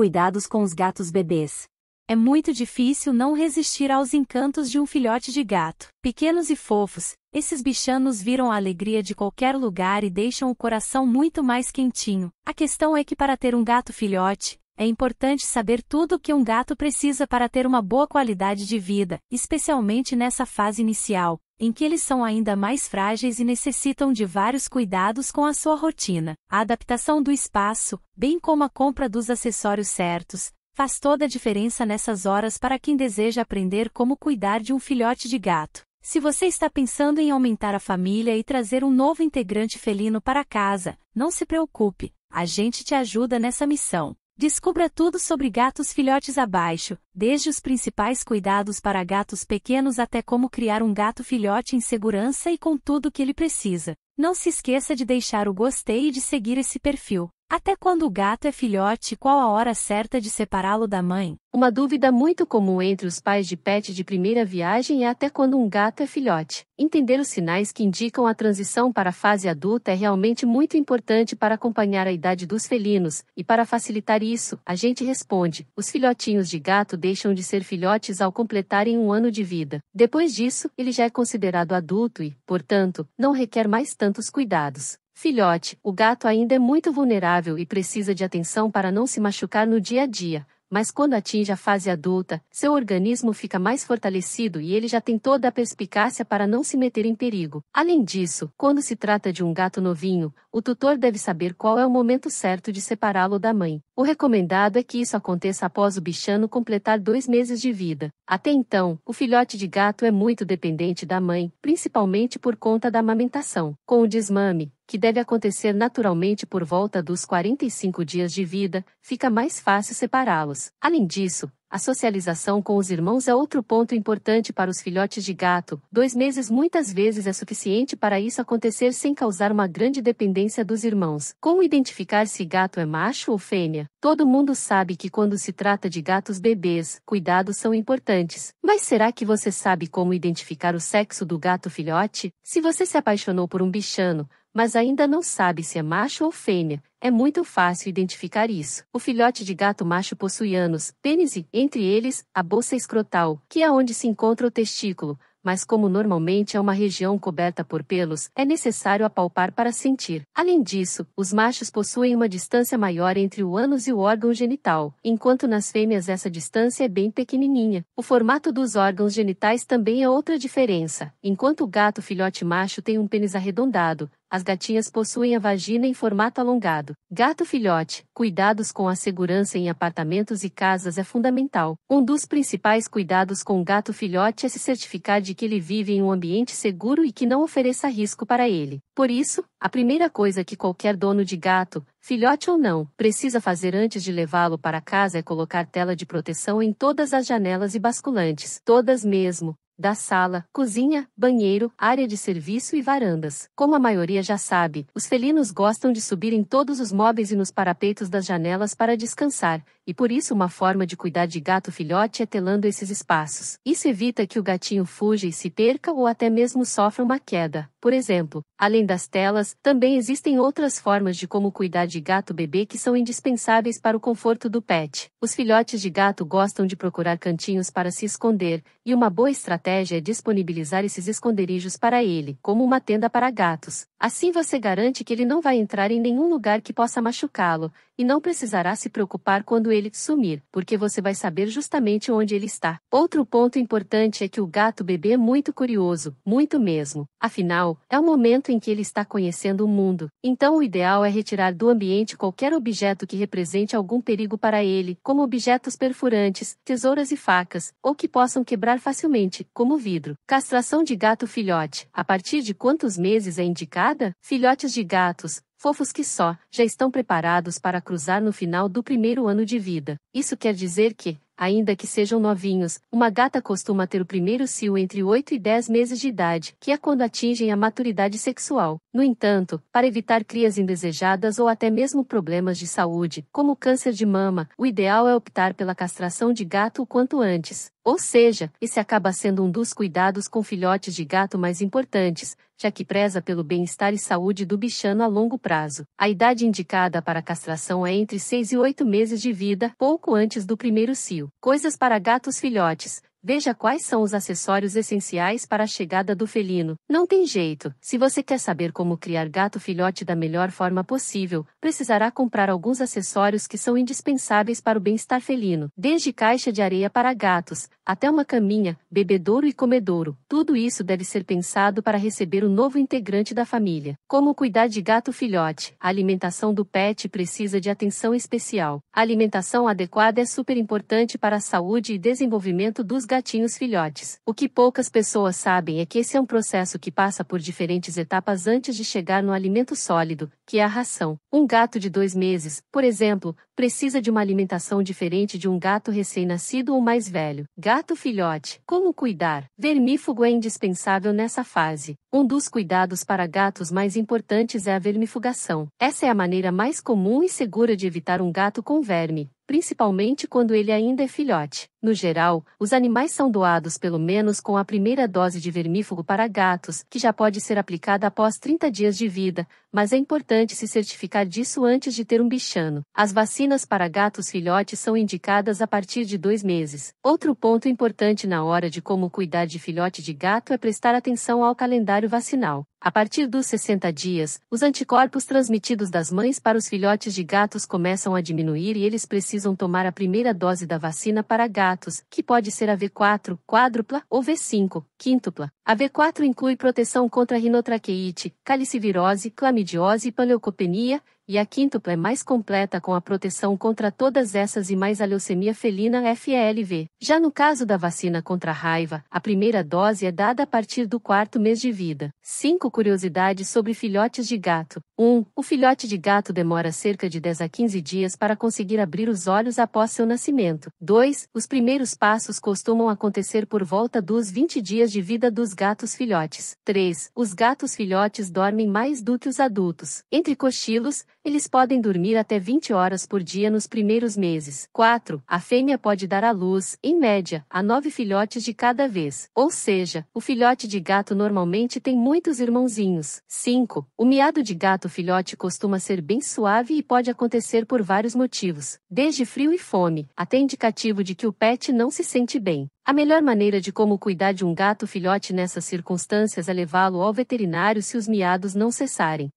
cuidados com os gatos bebês. É muito difícil não resistir aos encantos de um filhote de gato. Pequenos e fofos, esses bichanos viram a alegria de qualquer lugar e deixam o coração muito mais quentinho. A questão é que para ter um gato filhote, é importante saber tudo o que um gato precisa para ter uma boa qualidade de vida, especialmente nessa fase inicial, em que eles são ainda mais frágeis e necessitam de vários cuidados com a sua rotina. A adaptação do espaço, bem como a compra dos acessórios certos, faz toda a diferença nessas horas para quem deseja aprender como cuidar de um filhote de gato. Se você está pensando em aumentar a família e trazer um novo integrante felino para casa, não se preocupe, a gente te ajuda nessa missão. Descubra tudo sobre gatos filhotes abaixo, desde os principais cuidados para gatos pequenos até como criar um gato filhote em segurança e com tudo o que ele precisa. Não se esqueça de deixar o gostei e de seguir esse perfil. Até quando o gato é filhote e qual a hora certa de separá-lo da mãe? Uma dúvida muito comum entre os pais de pet de primeira viagem é até quando um gato é filhote. Entender os sinais que indicam a transição para a fase adulta é realmente muito importante para acompanhar a idade dos felinos, e para facilitar isso, a gente responde: os filhotinhos de gato deixam de ser filhotes ao completarem um ano de vida. Depois disso, ele já é considerado adulto e, portanto, não requer mais tantos cuidados. Filhote, o gato ainda é muito vulnerável e precisa de atenção para não se machucar no dia a dia, mas quando atinge a fase adulta, seu organismo fica mais fortalecido e ele já tem toda a perspicácia para não se meter em perigo. Além disso, quando se trata de um gato novinho, o tutor deve saber qual é o momento certo de separá-lo da mãe. O recomendado é que isso aconteça após o bichano completar dois meses de vida. Até então, o filhote de gato é muito dependente da mãe, principalmente por conta da amamentação. Com o desmame, que deve acontecer naturalmente por volta dos 45 dias de vida, fica mais fácil separá-los. Além disso, a socialização com os irmãos é outro ponto importante para os filhotes de gato. Dois meses muitas vezes é suficiente para isso acontecer sem causar uma grande dependência dos irmãos. Como identificar se gato é macho ou fêmea? Todo mundo sabe que quando se trata de gatos bebês, cuidados são importantes. Mas será que você sabe como identificar o sexo do gato filhote? Se você se apaixonou por um bichano, mas ainda não sabe se é macho ou fêmea, é muito fácil identificar isso. O filhote de gato macho possui anos, pênis e, entre eles, a bolsa escrotal, que é onde se encontra o testículo, mas como normalmente é uma região coberta por pelos, é necessário apalpar para sentir. Além disso, os machos possuem uma distância maior entre o ânus e o órgão genital, enquanto nas fêmeas essa distância é bem pequenininha. O formato dos órgãos genitais também é outra diferença. Enquanto o gato filhote macho tem um pênis arredondado, as gatinhas possuem a vagina em formato alongado. Gato filhote, cuidados com a segurança em apartamentos e casas é fundamental. Um dos principais cuidados com o gato filhote é se certificar de que ele vive em um ambiente seguro e que não ofereça risco para ele. Por isso, a primeira coisa que qualquer dono de gato, filhote ou não, precisa fazer antes de levá-lo para casa é colocar tela de proteção em todas as janelas e basculantes, todas mesmo, da sala, cozinha, banheiro, área de serviço e varandas. Como a maioria já sabe, os felinos gostam de subir em todos os móveis e nos parapeitos das janelas para descansar, e por isso uma forma de cuidar de gato filhote é telando esses espaços. Isso evita que o gatinho fuja e se perca ou até mesmo sofra uma queda. Por exemplo, além das telas, também existem outras formas de como cuidar de gato bebê que são indispensáveis para o conforto do pet. Os filhotes de gato gostam de procurar cantinhos para se esconder, e uma boa estratégia é disponibilizar esses esconderijos para ele, como uma tenda para gatos. Assim você garante que ele não vai entrar em nenhum lugar que possa machucá-lo, e não precisará se preocupar quando ele sumir, porque você vai saber justamente onde ele está. Outro ponto importante é que o gato bebê é muito curioso, muito mesmo. Afinal, social, é o momento em que ele está conhecendo o mundo, então o ideal é retirar do ambiente qualquer objeto que represente algum perigo para ele, como objetos perfurantes, tesouras e facas, ou que possam quebrar facilmente, como vidro. Castração de gato filhote. A partir de quantos meses é indicada? Filhotes de gatos, fofos que só, já estão preparados para cruzar no final do primeiro ano de vida. Isso quer dizer que, ainda que sejam novinhos, uma gata costuma ter o primeiro cio entre 8 e 10 meses de idade, que é quando atingem a maturidade sexual. No entanto, para evitar crias indesejadas ou até mesmo problemas de saúde, como câncer de mama, o ideal é optar pela castração de gato o quanto antes. Ou seja, esse acaba sendo um dos cuidados com filhotes de gato mais importantes, já que preza pelo bem-estar e saúde do bichano a longo prazo. A idade indicada para castração é entre 6 e 8 meses de vida, pouco antes do primeiro cio coisas para gatos filhotes, Veja quais são os acessórios essenciais para a chegada do felino. Não tem jeito, se você quer saber como criar gato filhote da melhor forma possível, precisará comprar alguns acessórios que são indispensáveis para o bem-estar felino, desde caixa de areia para gatos, até uma caminha, bebedouro e comedouro. Tudo isso deve ser pensado para receber o um novo integrante da família. Como cuidar de gato filhote? A alimentação do pet precisa de atenção especial. A alimentação adequada é super importante para a saúde e desenvolvimento dos gatinhos filhotes. O que poucas pessoas sabem é que esse é um processo que passa por diferentes etapas antes de chegar no alimento sólido, que é a ração. Um gato de dois meses, por exemplo, precisa de uma alimentação diferente de um gato recém-nascido ou mais velho. Gato filhote. Como cuidar? Vermífugo é indispensável nessa fase. Um dos cuidados para gatos mais importantes é a vermifugação. Essa é a maneira mais comum e segura de evitar um gato com verme, principalmente quando ele ainda é filhote. No geral, os animais são doados pelo menos com a primeira dose de vermífugo para gatos, que já pode ser aplicada após 30 dias de vida, mas é importante se certificar disso antes de ter um bichano. As vacinas para gatos filhotes são indicadas a partir de dois meses. Outro ponto importante na hora de como cuidar de filhote de gato é prestar atenção ao calendário vacinal. A partir dos 60 dias, os anticorpos transmitidos das mães para os filhotes de gatos começam a diminuir e eles precisam tomar a primeira dose da vacina para gatos que pode ser a V4, quádrupla ou V5, quíntupla. A V4 inclui proteção contra rinotraqueite, calicivirose, clamidiose e paleocopenia e a quíntupla é mais completa com a proteção contra todas essas e mais a leucemia felina FELV. Já no caso da vacina contra a raiva, a primeira dose é dada a partir do quarto mês de vida. 5 curiosidades sobre filhotes de gato. 1. Um, o filhote de gato demora cerca de 10 a 15 dias para conseguir abrir os olhos após seu nascimento. 2. Os primeiros passos costumam acontecer por volta dos 20 dias de vida dos gatos filhotes. 3. Os gatos filhotes dormem mais do que os adultos. Entre cochilos, eles podem dormir até 20 horas por dia nos primeiros meses. 4. A fêmea pode dar à luz, em média, a 9 filhotes de cada vez. Ou seja, o filhote de gato normalmente tem muitos irmãozinhos. 5. O miado de gato filhote costuma ser bem suave e pode acontecer por vários motivos, desde frio e fome, até indicativo de que o pet não se sente bem. A melhor maneira de como cuidar de um gato filhote nessas circunstâncias é levá-lo ao veterinário se os miados não cessarem.